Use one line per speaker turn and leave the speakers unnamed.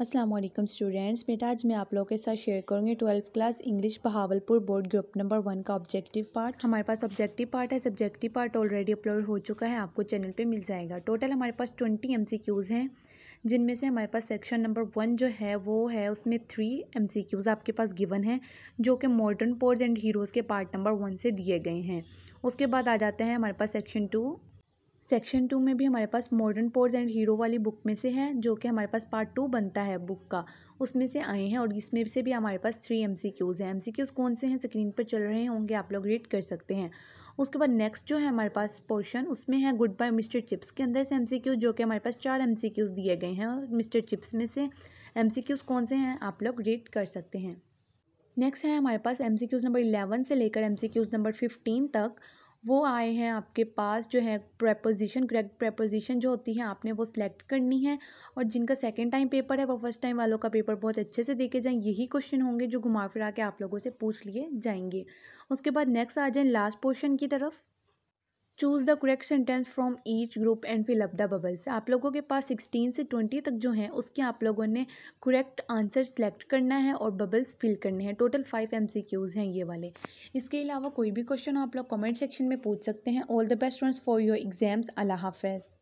अस्सलाम वालेकुम स्टूडेंट्स बेटा आज मैं आप लोगों के साथ शेयर करूंगी twelfth class English Bahawalpur board group number one का ऑब्जेक्टिव पार्ट हमारे पास ऑब्जेक्टिव पार्ट है सब्जेक्टिव पार्ट ऑलरेडी अपलोड हो चुका है आपको चैनल पे मिल जाएगा टोटल हमारे पास ट्वेंटी एम हैं जिनमें से हमारे पास सेक्शन नंबर वन जो है वो है उसमें थ्री एम आपके पास गिवन है जो कि मॉडर्न पोर्स एंड हीरोज़ के पार्ट नंबर वन से दिए गए हैं उसके बाद आ जाते हैं हमारे पास सेक्शन टू सेक्शन टू में भी हमारे पास मॉडर्न पोर्स एंड हीरो वाली बुक में से है जो कि हमारे पास पार्ट टू बनता है बुक का उसमें से आए हैं और इसमें से भी हमारे पास थ्री एम सी क्यूज़ हैं एम सी क्यूज़ कौन से हैं स्क्रीन पर चल रहे होंगे आप लोग रीड कर सकते हैं उसके बाद नेक्स्ट जो है हमारे पास पोर्शन उसमें है गुड बाय मिस्टर चिप्स के अंदर से एम सी क्यूज़ जो कि हमारे पास चार एम सी क्यूज़ दिए गए हैं और मिस्टर चिप्स में से एम सी क्यूज़ कौन से हैं आप लोग रीड कर सकते हैं नेक्स्ट है हमारे पास M C Qs number eleven से लेकर M C Qs number fifteen तक वो आए हैं आपके पास जो है प्रेपोजिशन करेक्ट प्रेपोजिशन जो होती है आपने वो सिलेक्ट करनी है और जिनका सेकेंड टाइम पेपर है वो फर्स्ट टाइम वालों का पेपर बहुत अच्छे से देखे जाएँ यही क्वेश्चन होंगे जो घुमा फिरा के आप लोगों से पूछ लिए जाएंगे उसके बाद नेक्स्ट आ जाए लास्ट पोर्शन की तरफ choose the correct sentence from each group and fill up the bubbles आप लोगों के पास सिक्सटीन से ट्वेंटी तक जो हैं उसके आप लोगों ने करेक्ट आंसर सेलेक्ट करना है और बबल्स फिल करने हैं total five M C Qs हैं ये वाले इसके अलावा कोई भी क्वेश्चन आप लोग कमेंट सेक्शन में पूछ सकते हैं all the best friends for your exams अल्लाह हाफ